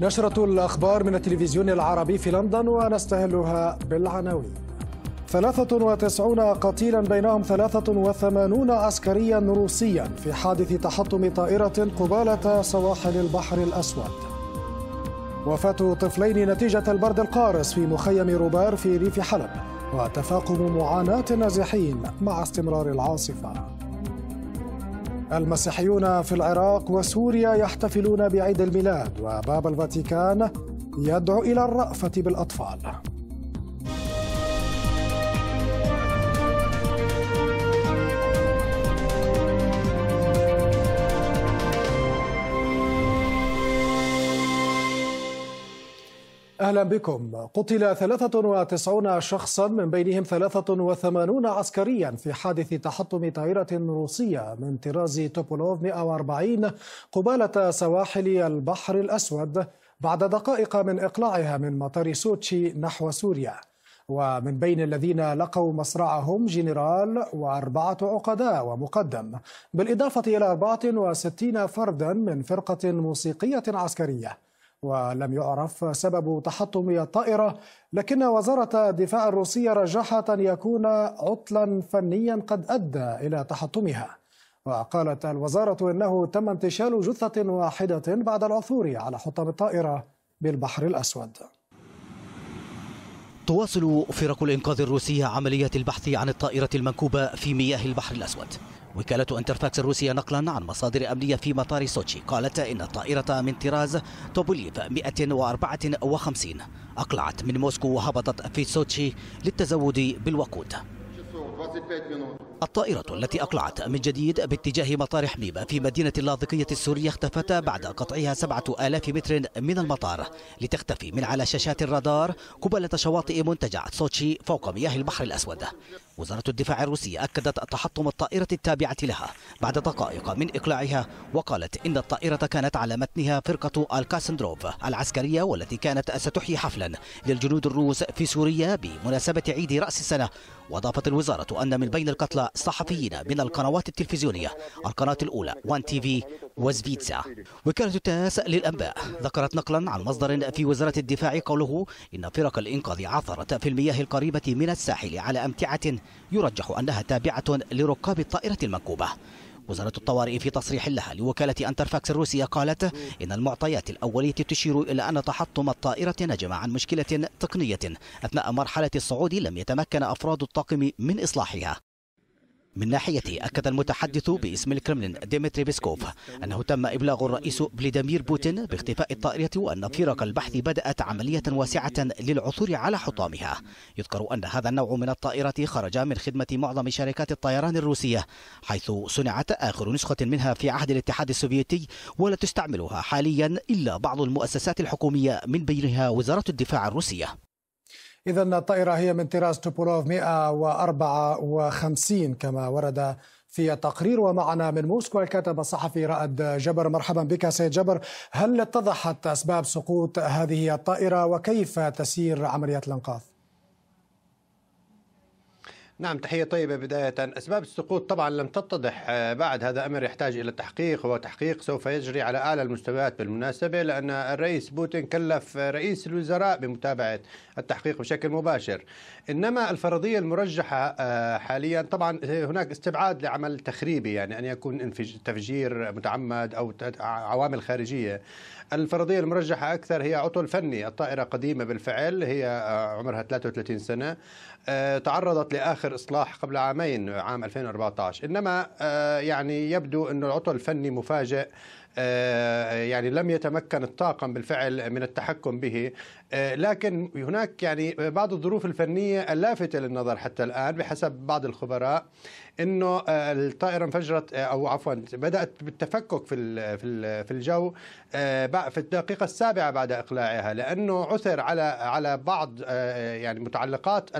نشرة الأخبار من التلفزيون العربي في لندن ونستهلها بالعناوين 93 قتيلا بينهم 83 عسكريا روسيا في حادث تحطم طائرة قبالة سواحل البحر الأسود وفاة طفلين نتيجة البرد القارس في مخيم روبار في ريف حلب وتفاقم معاناة النازحين مع استمرار العاصفة المسيحيون في العراق وسوريا يحتفلون بعيد الميلاد وباب الفاتيكان يدعو إلى الرأفة بالأطفال أهلا بكم قتل 93 شخصا من بينهم 83 عسكريا في حادث تحطم طائرة روسية من طراز توبولوف 140 قبالة سواحل البحر الأسود بعد دقائق من إقلاعها من مطار سوتشي نحو سوريا ومن بين الذين لقوا مصرعهم جنرال وأربعة عقداء ومقدم بالإضافة إلى 64 فردا من فرقة موسيقية عسكرية ولم يعرف سبب تحطم الطائرة لكن وزارة الدفاع الروسية رجحت أن يكون عطلا فنيا قد أدى إلى تحطمها وقالت الوزارة إنه تم انتشال جثة واحدة بعد العثور على حطام الطائرة بالبحر الأسود تواصل فرق الإنقاذ الروسية عملية البحث عن الطائرة المنكوبة في مياه البحر الأسود وكالة انترفاكس الروسية نقلا عن مصادر أمنية في مطار سوتشي قالت إن طائرة من طراز توبوليف 154 أقلعت من موسكو وهبطت في سوتشي للتزود بالوقود الطائرة التي أقلعت من جديد باتجاه مطار حميمة في مدينة اللاذقية السورية اختفت بعد قطعها سبعة آلاف متر من المطار لتختفي من على شاشات الرادار قبالة شواطئ منتجع سوتشي فوق مياه البحر الأسود وزارة الدفاع الروسية أكدت تحطم الطائرة التابعة لها بعد دقائق من إقلاعها وقالت إن الطائرة كانت على متنها فرقة الكاسندروف العسكرية والتي كانت ستحيي حفلا للجنود الروس في سوريا بمناسبة عيد رأس السنة وأضافت الوزارة أن من بين القتلى صحفيين من القنوات التلفزيونية القناة الأولى وان تي في وزفيتسا وكالة التاس للأنباء ذكرت نقلا عن مصدر في وزارة الدفاع قوله إن فرق الإنقاذ عثرت في المياه القريبة من الساحل على أمتعة يرجح أنها تابعة لركاب الطائرة المنكوبة وزارة الطوارئ في تصريح لها لوكالة أنترفاكس الروسية قالت إن المعطيات الأولية تشير إلى أن تحطم الطائرة نجم عن مشكلة تقنية أثناء مرحلة الصعود لم يتمكن أفراد الطاقم من إصلاحها من ناحيته أكد المتحدث باسم الكرملين ديمتري بيسكوف أنه تم إبلاغ الرئيس فلاديمير بوتين باختفاء الطائرة وأن فرق البحث بدأت عملية واسعة للعثور على حطامها يذكر أن هذا النوع من الطائرة خرج من خدمة معظم شركات الطيران الروسية حيث صنعت آخر نسخة منها في عهد الاتحاد السوفيتي ولا تستعملها حاليا إلا بعض المؤسسات الحكومية من بينها وزارة الدفاع الروسية إذا الطائرة هي من طراز توبولوف 154 كما ورد في التقرير ومعنا من موسكو الكاتب الصحفي رائد جبر مرحبا بك سيد جبر هل اتضحت أسباب سقوط هذه الطائرة وكيف تسير عمليات الإنقاذ؟ نعم تحية طيبة بداية أسباب السقوط طبعا لم تتضح آه، بعد هذا أمر يحتاج إلى تحقيق وتحقيق سوف يجري على أعلى المستويات بالمناسبة لأن الرئيس بوتين كلف رئيس الوزراء بمتابعة التحقيق بشكل مباشر إنما الفرضية المرجحة آه، حاليا طبعا هناك استبعاد لعمل تخريبي يعني أن يكون تفجير متعمد أو عوامل خارجية الفرضية المرجحة أكثر هي عطل فني الطائرة قديمة بالفعل هي آه، عمرها 33 سنة آه، تعرضت لآخر إصلاح قبل عامين عام 2014 إنما آه، يعني يبدو أن العطل الفني مفاجئ آه، يعني لم يتمكن الطاقم بالفعل من التحكم به آه، لكن هناك يعني بعض الظروف الفنية اللافتة للنظر حتى الآن بحسب بعض الخبراء انه آه، الطائره انفجرت او عفوا بدات بالتفكك في في الجو في الدقيقه السابعه بعد اقلاعها لانه عثر على على بعض يعني متعلقات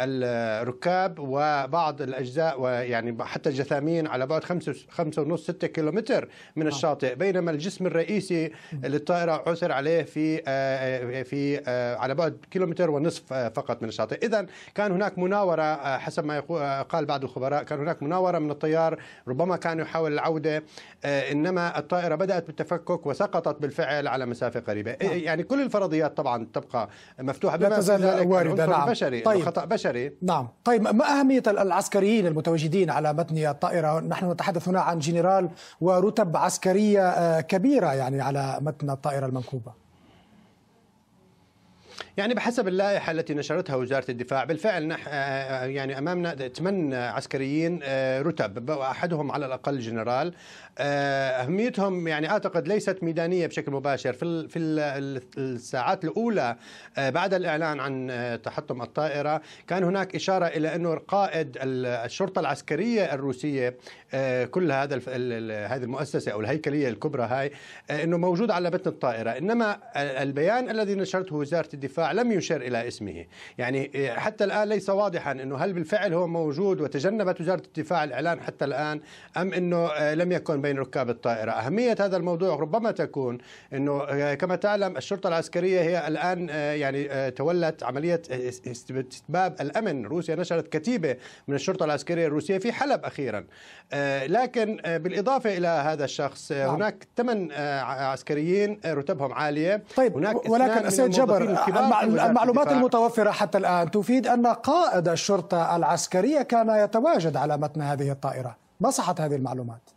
الركاب وبعض الاجزاء ويعني حتى الجثامين على بعد 5 خمسة ونص 6 كيلومتر من آه. الشاطئ بينما الجسم الرئيسي للطائره عثر عليه في آه، آه، في على بعد كيلومتر ونصف فقط من الشاطئ اذا كان هناك مناوره حسب ما قال بعض الخبراء كان هناك مناوره من الطيار ربما كان يحاول العوده انما الطائره بدات بالتفكك وسقطت بالفعل على مسافه قريبه نعم. يعني كل الفرضيات طبعا تبقى مفتوحه بما لا تزال وارده نعم بشري طيب. خطا بشري البشري نعم طيب ما أهمية العسكريين المتواجدين على متن الطائرة نحن نتحدث هنا عن جنرال ورتب عسكرية آه، كبيرة يعني على متن الطائرة المنكوبة يعني بحسب اللائحه التي نشرتها وزاره الدفاع بالفعل نح آه، آه، يعني امامنا ثمان عسكريين آه، رتب احدهم على الاقل جنرال اهميتهم يعني اعتقد ليست ميدانيه بشكل مباشر في في الساعات الاولى بعد الاعلان عن تحطم الطائره كان هناك اشاره الى انه قائد الشرطه العسكريه الروسيه كل هذا هذه المؤسسه او الهيكليه الكبرى هاي انه موجود على بطن الطائره انما البيان الذي نشرته وزاره الدفاع الدفاع لم يشر إلى اسمه يعني إيه، حتى الآن ليس واضحا أنه هل بالفعل هو موجود وتجنبت وزارة الدفاع الإعلان حتى الآن أم أنه إيه، لم يكن بين ركاب الطائرة أهمية هذا الموضوع ربما تكون أنه إيه، كما تعلم الشرطة العسكرية هي الآن يعني تولت عملية استتباب الأمن روسيا نشرت كتيبة من الشرطة العسكرية الروسية في حلب أخيرا لكن بالإضافة إلى هذا الشخص نعم. هناك ثمان عسكريين رتبهم عالية طيب هناك ولكن أسيد جبر المعلومات المتوفرة حتى الآن تفيد أن قائد الشرطة العسكرية كان يتواجد على متن هذه الطائرة ما صحت هذه المعلومات؟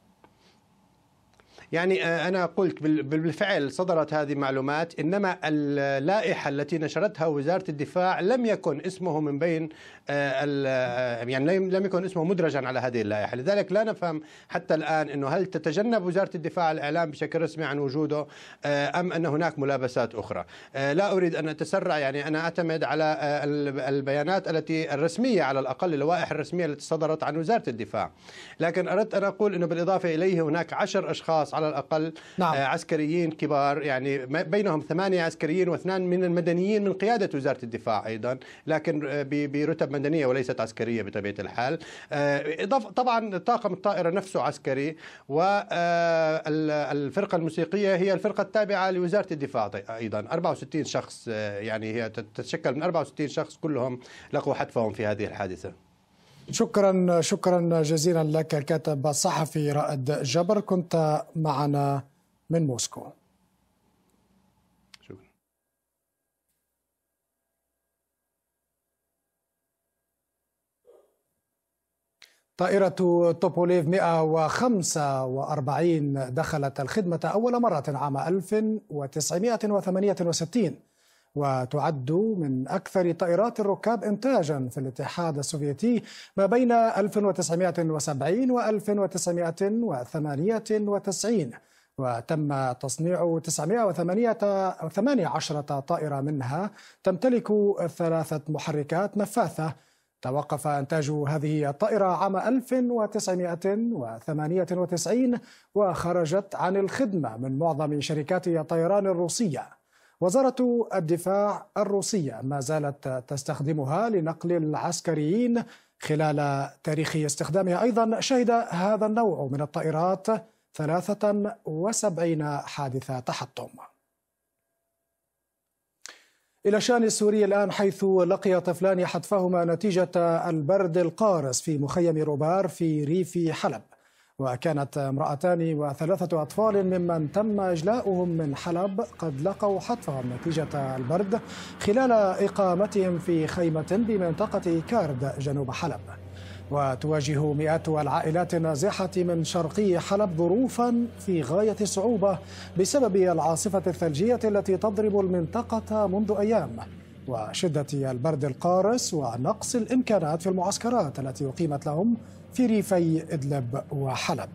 يعني آه، أنا قلت بالفعل صدرت هذه المعلومات إنما اللائحة التي نشرتها وزارة الدفاع لم يكن اسمه من بين آه، آه، يعني لم يكن اسمه مدرجا على هذه اللائحة لذلك لا نفهم حتى الآن أنه هل تتجنب وزارة الدفاع الإعلام بشكل رسمي عن وجوده أم أن هناك ملابسات أخرى لا أريد أن أتسرع يعني أنا أعتمد على البيانات التي الرسمية على الأقل اللوائح الرسمية التي صدرت عن وزارة الدفاع لكن أردت أن أقول أنه بالإضافة إليه هناك عشر أشخاص على الأقل نعم. آه، عسكريين كبار يعني بينهم ثمانية عسكريين واثنان من المدنيين من قيادة وزارة الدفاع أيضا لكن آه، برتب مدنية وليست عسكرية بطبيعة الحال آه، طبعا طاقم الطائرة نفسه عسكري والفرقة الموسيقية هي الفرقة التابعة لوزارة الدفاع أيضا 64 شخص يعني هي تتشكل من 64 شخص كلهم لقوا حتفهم في هذه الحادثة شكرا شكرا جزيلا لك الكاتب الصحفي رائد جبر كنت معنا من موسكو طائرة توبوليف 145 دخلت الخدمة أول مرة عام 1968 وتعد من أكثر طائرات الركاب إنتاجا في الاتحاد السوفيتي ما بين 1970 و 1998 وتم تصنيع 918 طائرة منها تمتلك ثلاثة محركات نفاثة توقف إنتاج هذه الطائرة عام 1998 وخرجت عن الخدمة من معظم شركات الطيران الروسية وزارة الدفاع الروسية ما زالت تستخدمها لنقل العسكريين خلال تاريخ استخدامها أيضا شهد هذا النوع من الطائرات 73 حادثة تحطم إلى شان السوري الآن حيث لقي طفلان حتفهما نتيجة البرد القارس في مخيم روبار في ريف حلب وكانت امرأتان وثلاثة أطفال ممن تم إجلاؤهم من حلب قد لقوا حتفهم نتيجة البرد خلال إقامتهم في خيمة بمنطقة كارد جنوب حلب وتواجه مئات العائلات النازحة من شرقي حلب ظروفا في غاية الصعوبة بسبب العاصفة الثلجية التي تضرب المنطقة منذ أيام وشدة البرد القارس ونقص الإمكانات في المعسكرات التي أقيمت لهم في ريفي إدلب وحلب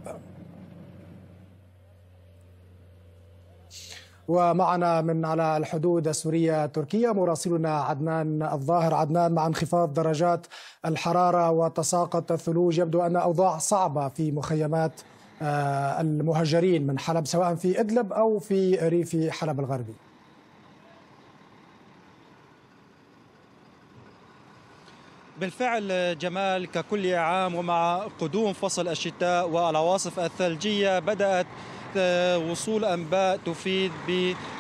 ومعنا من على الحدود السورية تركيا مراسلنا عدنان الظاهر عدنان مع انخفاض درجات الحرارة وتساقط الثلوج يبدو أن أوضاع صعبة في مخيمات آه، المهجرين من حلب سواء في إدلب أو في ريف حلب الغربي بالفعل جمال ككل عام ومع قدوم فصل الشتاء والعواصف الثلجية بدأت آه، وصول أنباء تفيد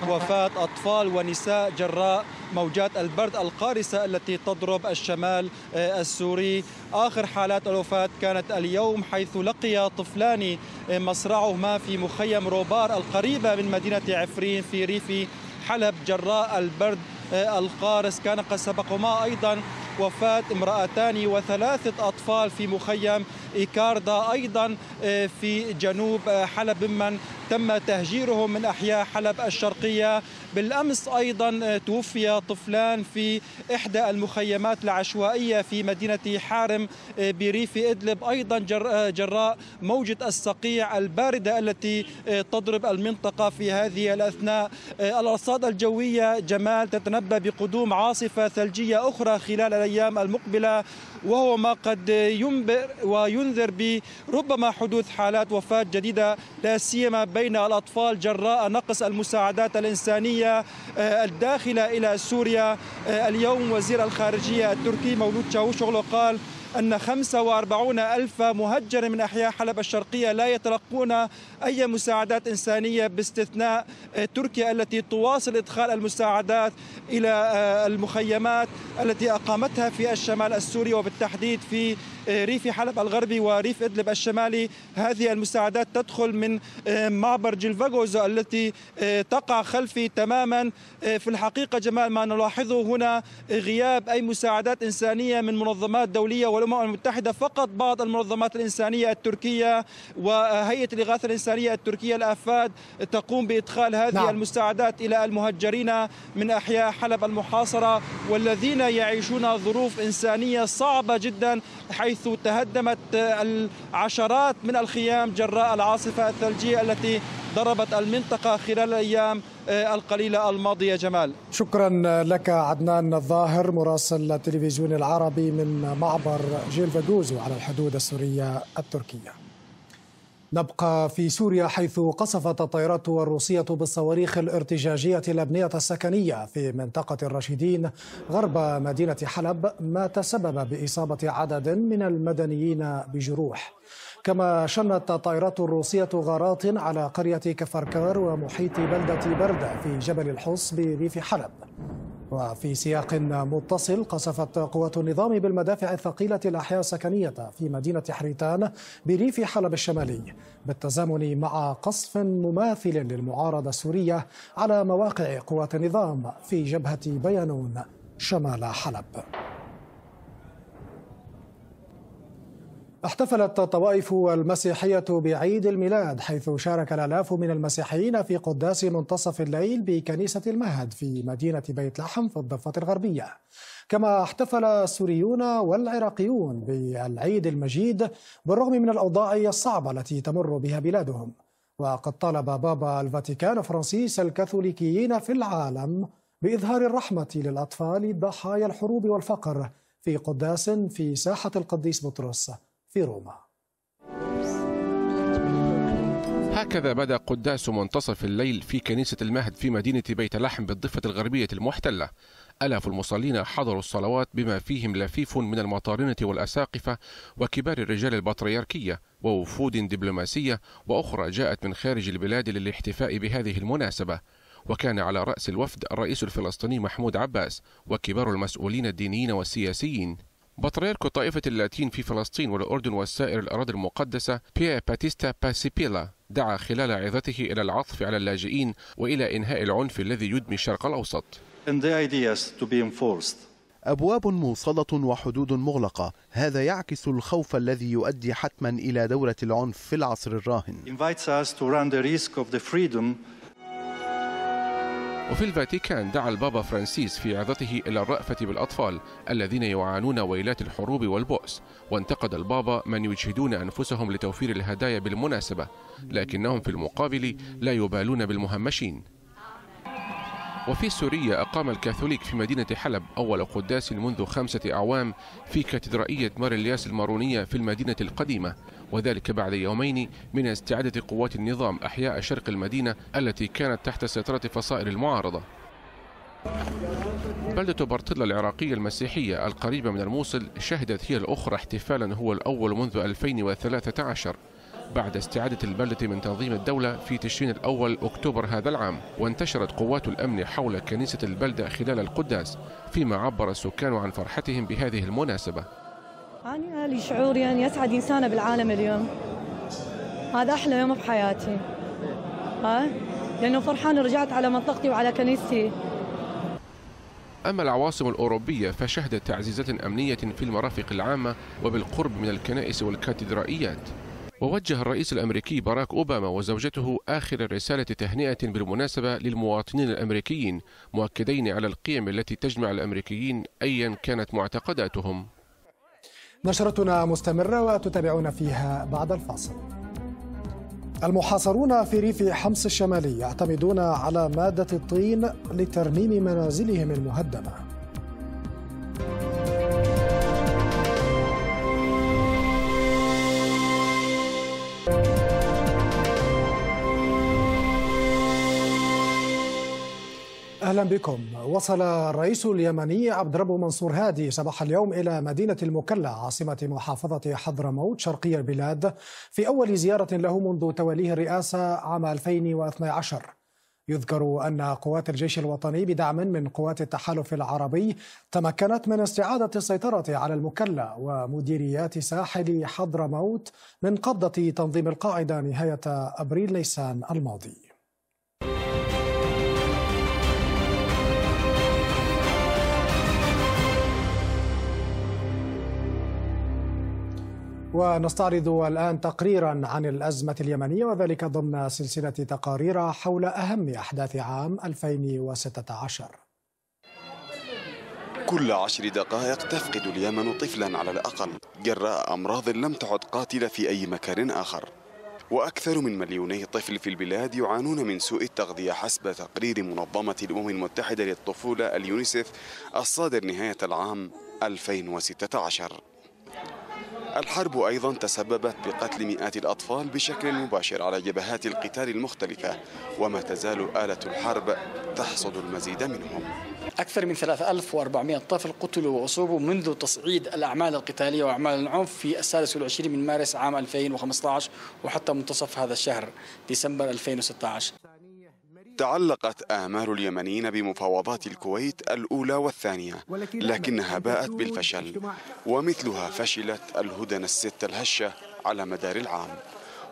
بوفاة أطفال ونساء جراء موجات البرد القارسة التي تضرب الشمال آه، السوري آخر حالات الوفاة كانت اليوم حيث لقي طفلان آه، مصرعهما في مخيم روبار القريبة من مدينة عفرين في ريف حلب جراء البرد القارس كان قد سبقهما أيضا وفاة امرأتان وثلاثة أطفال في مخيم إيكاردا أيضا آه، في جنوب آه، حلب ممن تم تهجيرهم من أحياء حلب الشرقية بالأمس أيضا آه، توفي طفلان في إحدى المخيمات العشوائية في مدينة حارم آه، بريف إدلب أيضا آه، جراء موجة الصقيع الباردة التي تضرب المنطقة في هذه الأثناء الأرصاد الجوية جمال تتنبأ بقدوم عاصفة ثلجية أخرى خلال الأيام المقبلة وهو ما قد ينبئ وينذر بربما حدوث حالات وفاة جديدة لا سيما بين الأطفال جراء نقص المساعدات الإنسانية آه، الداخلة إلى سوريا آه، اليوم وزير الخارجية التركي مولود شاوشوغلو قال أن 45 ألف مهجر من أحياء حلب الشرقية لا يتلقون أي مساعدات إنسانية باستثناء آه، تركيا التي تواصل إدخال المساعدات إلى آه، المخيمات التي أقامتها في الشمال السوري وبالتحديد في آه، ريف حلب الغربي وريف إدلب الشمالي هذه المساعدات تدخل من آه، معبر جلفاغوز التي آه، تقع خلفي تماما في الحقيقة جمال ما نلاحظه هنا غياب أي مساعدات إنسانية من منظمات دولية والأمم المتحدة فقط بعض المنظمات الإنسانية التركية وهيئة الإغاثة الإنسانية التركية الآفاد تقوم بإدخال هذه نعم. المساعدات إلى المهجرين من أحياء حلب المحاصرة والذين يعيشون ظروف إنسانية صعبة جدا حيث حيث تهدمت العشرات من الخيام جراء العاصفة الثلجية التي ضربت المنطقة خلال الأيام آه، القليلة الماضية جمال شكرا لك عدنان الظاهر مراسل التلفزيون العربي من معبر جيل فدوز على الحدود السورية التركية نبقى في سوريا حيث قصفت الطائرات الروسية بالصواريخ الارتجاجية الأبنية السكنية في منطقة الرشيدين غرب مدينة حلب ما تسبب بإصابة عدد من المدنيين بجروح كما شنت الطائرات الروسية غارات على قرية كفركار ومحيط بلدة بردة في جبل الحص بريف حلب وفي سياق متصل قصفت قوات النظام بالمدافع الثقيلة الأحياء السكنية في مدينة حريتان بريف حلب الشمالي بالتزامن مع قصف مماثل للمعارضة السورية على مواقع قوات النظام في جبهة بيانون شمال حلب احتفلت الطوائف المسيحية بعيد الميلاد حيث شارك الآلاف من المسيحيين في قداس منتصف الليل بكنيسة المهد في مدينة بيت لحم في الضفة الغربية كما احتفل السوريون والعراقيون بالعيد المجيد بالرغم من الأوضاع الصعبة التي تمر بها بلادهم وقد طالب بابا الفاتيكان فرانسيس الكاثوليكيين في العالم بإظهار الرحمة للأطفال ضحايا الحروب والفقر في قداس في ساحة القديس بطرس في روما هكذا بدا قداس منتصف الليل في كنيسة المهد في مدينة بيت لحم بالضفة الغربية المحتلة ألاف المصلين حضروا الصلوات بما فيهم لفيف من المطارنة والأساقفة وكبار الرجال البطريركية ووفود دبلوماسية وأخرى جاءت من خارج البلاد للاحتفاء بهذه المناسبة وكان على رأس الوفد الرئيس الفلسطيني محمود عباس وكبار المسؤولين الدينيين والسياسيين بطريرك طائفة اللاتين في فلسطين والأردن والسائر الأراضي المقدسة بيا باتيستا باسيبيلا دعا خلال عظته إلى العطف على اللاجئين وإلى إنهاء العنف الذي يدمي الشرق الأوسط أبواب موصلة وحدود مغلقة هذا يعكس الخوف الذي يؤدي حتما إلى دولة العنف في العصر الراهن وفي الفاتيكان دعا البابا فرانسيس في عظته إلى الرأفة بالأطفال الذين يعانون ويلات الحروب والبؤس وانتقد البابا من يجهدون أنفسهم لتوفير الهدايا بالمناسبة لكنهم في المقابل لا يبالون بالمهمشين وفي سوريا أقام الكاثوليك في مدينة حلب أول قداس منذ خمسة أعوام في كاتدرائية مار الياس المارونية في المدينة القديمة وذلك بعد يومين من استعادة قوات النظام أحياء شرق المدينة التي كانت تحت سيطرة فصائل المعارضة بلدة برطلة العراقية المسيحية القريبة من الموصل شهدت هي الأخرى احتفالا هو الأول منذ 2013 بعد استعادة البلدة من تنظيم الدولة في تشرين الأول أكتوبر هذا العام وانتشرت قوات الأمن حول كنيسة البلدة خلال القداس فيما عبر السكان عن فرحتهم بهذه المناسبة أنا لي شعور يعني أسعد إنسانة بالعالم اليوم هذا أحلى يوم بحياتي ها لأنه فرحان رجعت على منطقتي وعلى كنيستي أما العواصم الأوروبية فشهدت تعزيزات أمنية في المرافق العامة وبالقرب من الكنائس والكاتدرائيات ووجه الرئيس الأمريكي باراك أوباما وزوجته آخر رسالة تهنئة بالمناسبة للمواطنين الأمريكيين مؤكدين على القيم التي تجمع الأمريكيين أيا كانت معتقداتهم نشرتنا مستمرة وتتابعون فيها بعد الفاصل المحاصرون في ريف حمص الشمالي يعتمدون على مادة الطين لترميم منازلهم المهدمة أهلا بكم وصل الرئيس اليمني عبد ربه منصور هادي صباح اليوم إلى مدينة المكلا عاصمة محافظة حضرموت شرقي البلاد في أول زيارة له منذ توليه الرئاسة عام 2012 يذكر أن قوات الجيش الوطني بدعم من قوات التحالف العربي تمكنت من استعادة السيطرة على المكلا ومديريات ساحل حضرموت من قبضة تنظيم القاعدة نهاية أبريل نيسان الماضي ونستعرض الآن تقريرا عن الأزمة اليمنية وذلك ضمن سلسلة تقارير حول أهم أحداث عام 2016 كل عشر دقائق تفقد اليمن طفلا على الأقل جراء أمراض لم تعد قاتلة في أي مكان آخر وأكثر من مليوني طفل في البلاد يعانون من سوء التغذية حسب تقرير منظمة الأمم المتحدة للطفولة اليونيسف الصادر نهاية العام 2016 الحرب أيضا تسببت بقتل مئات الأطفال بشكل مباشر على جبهات القتال المختلفة وما تزال آلة الحرب تحصد المزيد منهم أكثر من 3400 طفل قتلوا وأصيبوا منذ تصعيد الأعمال القتالية وأعمال العنف في السادس والعشرين من مارس عام 2015 وحتى منتصف هذا الشهر ديسمبر 2016 تعلقت آمال اليمنيين بمفاوضات الكويت الأولى والثانية لكنها باءت بالفشل ومثلها فشلت الهدن الست الهشة على مدار العام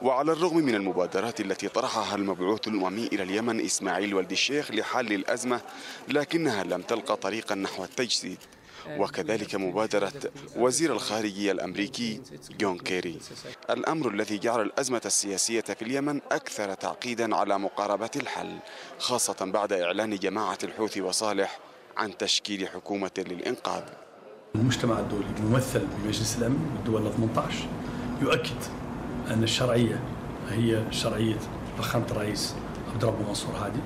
وعلى الرغم من المبادرات التي طرحها المبعوث الأممي إلى اليمن إسماعيل والد الشيخ لحل الأزمة لكنها لم تلقى طريقا نحو التجسيد وكذلك مبادرة وزير الخارجية الأمريكي جون كيري الأمر الذي جعل الأزمة السياسية في اليمن أكثر تعقيدا على مقاربة الحل خاصة بعد إعلان جماعة الحوثي وصالح عن تشكيل حكومة للإنقاذ المجتمع الدولي الممثل بمجلس الأمن والدول 18 يؤكد أن الشرعية هي شرعية فخامة الرئيس عبد الرب منصور هادي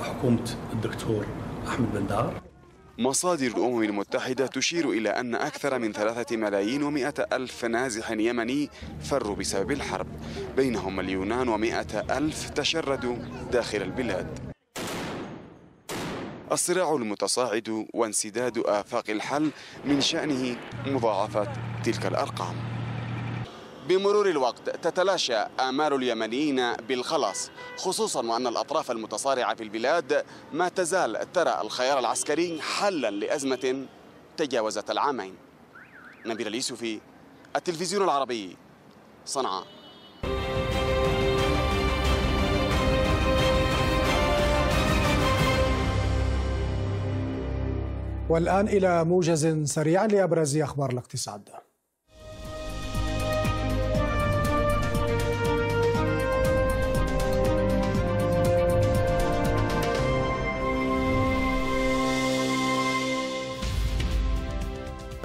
وحكومة الدكتور أحمد بندار مصادر الأمم المتحدة تشير إلى أن أكثر من ثلاثة ملايين ومائة ألف نازح يمني فروا بسبب الحرب بينهم مليونان ومائة ألف تشردوا داخل البلاد الصراع المتصاعد وانسداد آفاق الحل من شأنه مضاعفة تلك الأرقام بمرور الوقت تتلاشى آمال اليمنيين بالخلاص خصوصا وأن الأطراف المتصارعة في البلاد ما تزال ترى الخيار العسكري حلا لأزمة تجاوزت العامين نبيل اليوسفي التلفزيون العربي صنعاء والآن إلى موجز سريع لأبرز أخبار الاقتصاد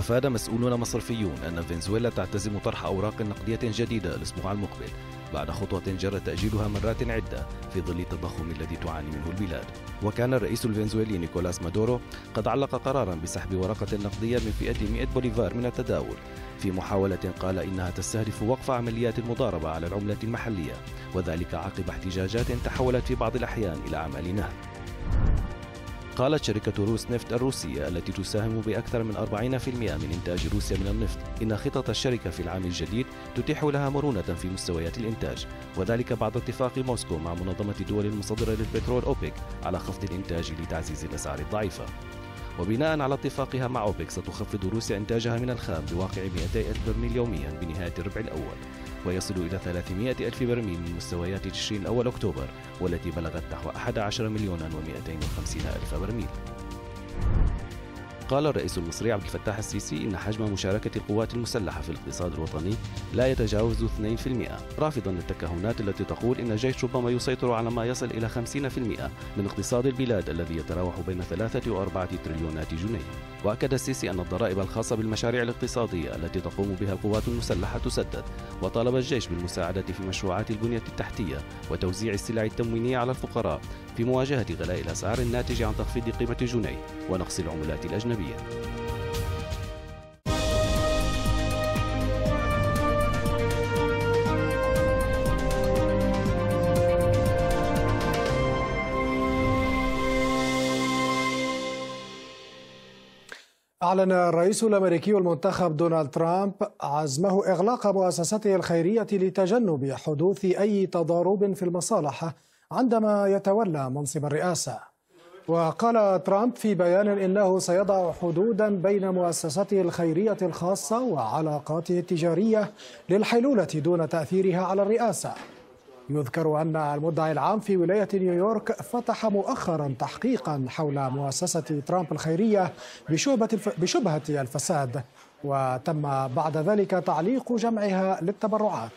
أفاد مسؤولون مصرفيون أن فنزويلا تعتزم طرح أوراق نقدية جديدة الأسبوع المقبل بعد خطوة جرى تأجيلها مرات عدة في ظل التضخم الذي تعاني منه البلاد وكان الرئيس الفنزويلي نيكولاس مادورو قد علق قرارا بسحب ورقة نقدية من فئة 100 بوليفار من التداول في محاولة قال إنها تستهدف وقف عمليات المضاربة على العملة المحلية وذلك عقب احتجاجات تحولت في بعض الأحيان إلى عمل نهب قالت شركة روس نفت الروسية التي تساهم بأكثر من 40% من إنتاج روسيا من النفط إن خطط الشركة في العام الجديد تتيح لها مرونة في مستويات الإنتاج وذلك بعد اتفاق موسكو مع منظمة الدول المصدرة للبترول أوبك على خفض الإنتاج لتعزيز الأسعار الضعيفة وبناء على اتفاقها مع أوبك ستخفض روسيا إنتاجها من الخام بواقع 200 برميل يوميا بنهاية الربع الأول ويصل إلى 300 ألف برميل من مستويات تشرين الأول أكتوبر والتي بلغت نحو 11 مليون و250 ألف برميل قال الرئيس المصري عبد الفتاح السيسي إن حجم مشاركة القوات المسلحة في الاقتصاد الوطني لا يتجاوز 2% رافضا التكهنات التي تقول إن الجيش ربما يسيطر على ما يصل إلى 50% من اقتصاد البلاد الذي يتراوح بين 3 و4 تريليونات جنيه وأكد السيسي أن الضرائب الخاصة بالمشاريع الاقتصادية التي تقوم بها القوات المسلحة تسدد وطالب الجيش بالمساعدة في مشروعات البنية التحتية وتوزيع السلع التموينية على الفقراء في مواجهة غلاء الأسعار الناتج عن تخفيض قيمة الجنيه ونقص العملات الأجنبية العربية أعلن الرئيس الأمريكي المنتخب دونالد ترامب عزمه إغلاق مؤسسته الخيرية لتجنب حدوث أي تضارب في المصالحة عندما يتولى منصب الرئاسة وقال ترامب في بيان إنه سيضع حدودا بين مؤسسته الخيرية الخاصة وعلاقاته التجارية للحلولة دون تأثيرها على الرئاسة يذكر أن المدعي العام في ولاية نيويورك فتح مؤخرا تحقيقا حول مؤسسة ترامب الخيرية بشبهة, بشبهة الفساد وتم بعد ذلك تعليق جمعها للتبرعات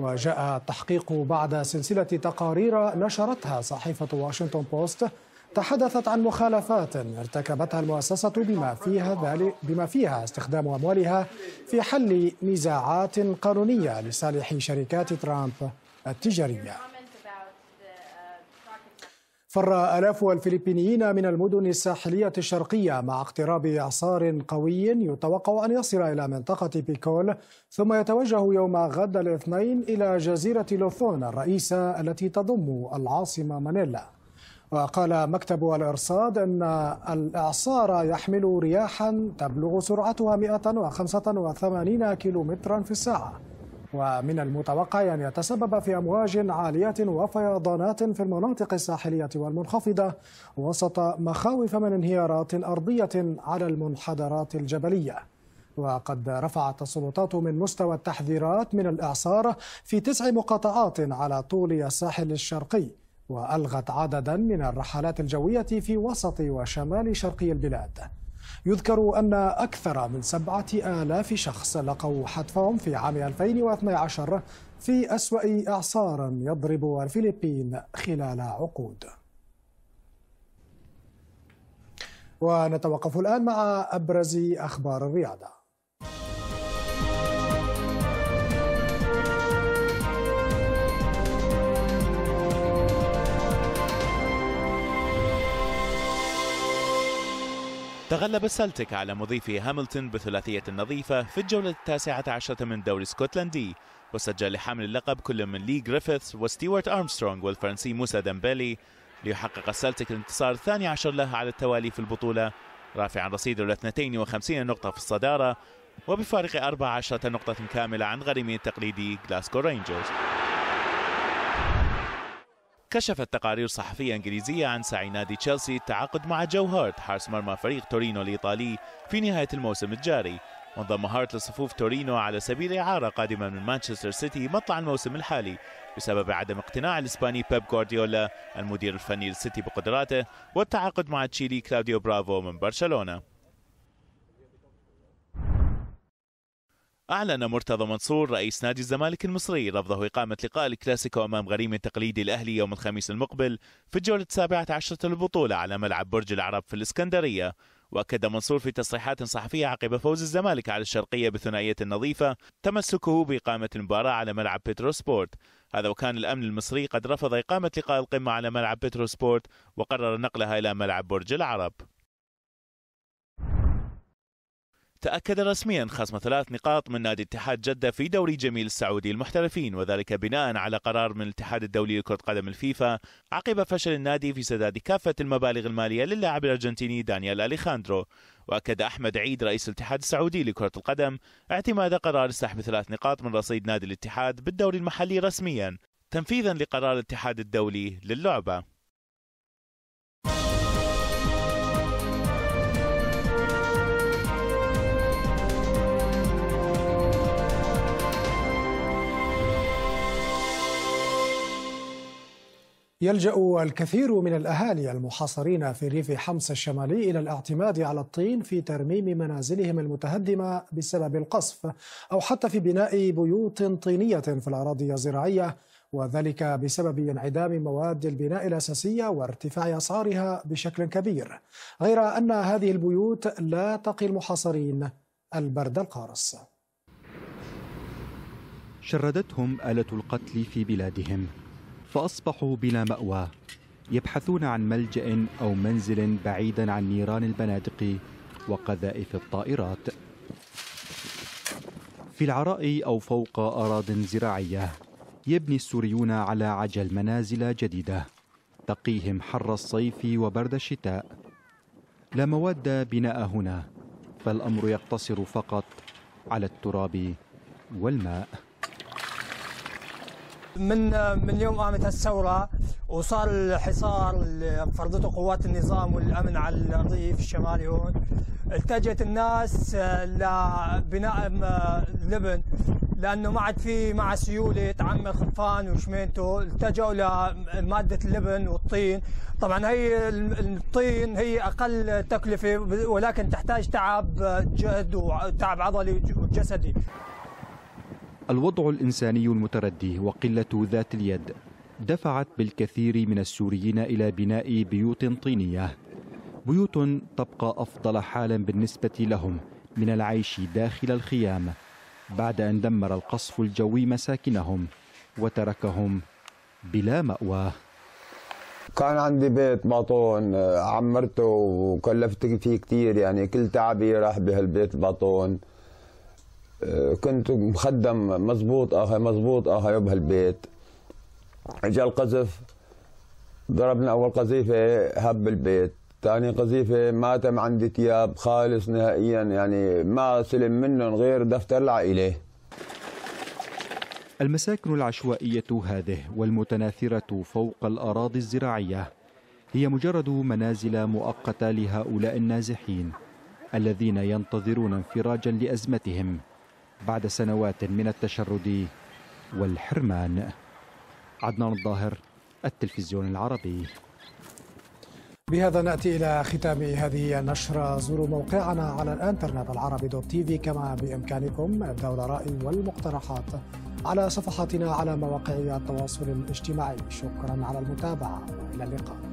وجاء التحقيق بعد سلسلة تقارير نشرتها صحيفة واشنطن بوست تحدثت عن مخالفات ارتكبتها المؤسسة بما فيها ذلك بما فيها استخدام أموالها في حل نزاعات قانونية لصالح شركات ترامب التجارية. فر آلاف الفلبينيين من المدن الساحلية الشرقية مع اقتراب إعصار قوي يتوقع أن يصل إلى منطقة بيكول ثم يتوجه يوم غد الاثنين إلى جزيرة لوثون الرئيسة التي تضم العاصمة مانيلا وقال مكتب الإرصاد أن الإعصار يحمل رياحا تبلغ سرعتها 185 كيلومترا في الساعة ومن المتوقع أن يتسبب في أمواج عالية وفيضانات في المناطق الساحلية والمنخفضة وسط مخاوف من انهيارات أرضية على المنحدرات الجبلية وقد رفعت السلطات من مستوى التحذيرات من الإعصار في تسع مقاطعات على طول الساحل الشرقي وألغت عددا من الرحلات الجوية في وسط وشمال شرقي البلاد يذكر أن أكثر من سبعة آلاف شخص لقوا حتفهم في عام 2012 في أسوأ إعصار يضرب الفلبين خلال عقود ونتوقف الآن مع أبرز أخبار الرياضة تغلب السلتيك على مضيفه هاملتون بثلاثية نظيفة في الجولة التاسعة عشرة من الدوري الاسكتلندي وسجل لحامل اللقب كل من لي جريفيث وستيوارت أرمسترونغ والفرنسي موسى دامبيلي ليحقق السلتيك الانتصار الثاني عشر له على التوالي في البطولة رافعا رصيده إلى 52 نقطة في الصدارة وبفارق 14 نقطة كاملة عن غريمه التقليدي جلاسكو رينجرز كشفت تقارير صحفية إنجليزية عن سعي نادي تشيلسي التعاقد مع جو هارت حارس مرمى فريق تورينو الإيطالي في نهاية الموسم الجاري وانضم هارت لصفوف تورينو على سبيل إعارة قادمة من مانشستر سيتي مطلع الموسم الحالي بسبب عدم اقتناع الإسباني بيب غوارديولا المدير الفني للسيتي بقدراته والتعاقد مع تشيلي كلاوديو برافو من برشلونة أعلن مرتضى منصور رئيس نادي الزمالك المصري رفضه إقامة لقاء الكلاسيكو أمام غريم تقليدي الأهلي يوم الخميس المقبل في الجولة السابعة عشرة البطولة على ملعب برج العرب في الإسكندرية وأكد منصور في تصريحات صحفية عقب فوز الزمالك على الشرقية بثنائية نظيفة تمسكه بإقامة المباراة على ملعب سبورت هذا وكان الأمن المصري قد رفض إقامة لقاء القمة على ملعب سبورت وقرر نقلها إلى ملعب برج العرب تأكد رسميا خصم ثلاث نقاط من نادي اتحاد جدة في دوري جميل السعودي للمحترفين وذلك بناء على قرار من الاتحاد الدولي لكرة قدم الفيفا عقب فشل النادي في سداد كافة المبالغ المالية للاعب الأرجنتيني دانيال أليخاندرو وأكد أحمد عيد رئيس الاتحاد السعودي لكرة القدم اعتماد قرار سحب ثلاث نقاط من رصيد نادي الاتحاد بالدوري المحلي رسميا تنفيذا لقرار الاتحاد الدولي للعبة يلجأ الكثير من الأهالي المحاصرين في ريف حمص الشمالي إلى الاعتماد على الطين في ترميم منازلهم المتهدمة بسبب القصف أو حتى في بناء بيوت طينية في الأراضي الزراعية وذلك بسبب انعدام مواد البناء الأساسية وارتفاع أسعارها بشكل كبير غير أن هذه البيوت لا تقي المحاصرين البرد القارص شردتهم آلة القتل في بلادهم فأصبحوا بلا مأوى يبحثون عن ملجأ أو منزل بعيدا عن نيران البنادق وقذائف الطائرات في العراء أو فوق أراض زراعية يبني السوريون على عجل منازل جديدة تقيهم حر الصيف وبرد الشتاء لا مواد بناء هنا فالأمر يقتصر فقط على التراب والماء من من يوم قامت هالثوره وصار الحصار اللي فرضته قوات النظام والامن على في الشمالي هون التجت الناس آه، لبناء آه، لبن لانه ما عاد في مع سيوله تعم خفان وشمينته التجوا لماده اللبن والطين طبعا هي الطين هي اقل تكلفه ولكن تحتاج تعب آه، جهد وتعب عضلي وجسدي الوضع الإنساني المتردي وقلة ذات اليد دفعت بالكثير من السوريين إلى بناء بيوت طينية بيوت تبقى أفضل حالا بالنسبة لهم من العيش داخل الخيام بعد أن دمر القصف الجوي مساكنهم وتركهم بلا مأوى كان عندي بيت باطون آه، عمرته وكلفت فيه كتير يعني كل تعبي راح بهالبيت باطون كنت مخدم مزبوط اه مزبوط اه يبها بهالبيت اجى القذف ضربنا اول قذيفه هب البيت ثاني قذيفه ما تم عندي ثياب خالص نهائيا يعني ما سلم منهم غير دفتر العائله المساكن العشوائيه هذه والمتناثره فوق الاراضي الزراعيه هي مجرد منازل مؤقته لهؤلاء النازحين الذين ينتظرون انفراجا لازمتهم بعد سنوات من التشرد والحرمان عدنان الظاهر التلفزيون العربي بهذا نأتي إلى ختام هذه النشرة زوروا موقعنا على الانترنت العربي دوت تي في كما بإمكانكم الدولة رأي والمقترحات على صفحاتنا على مواقع التواصل الاجتماعي شكرا على المتابعة وإلى اللقاء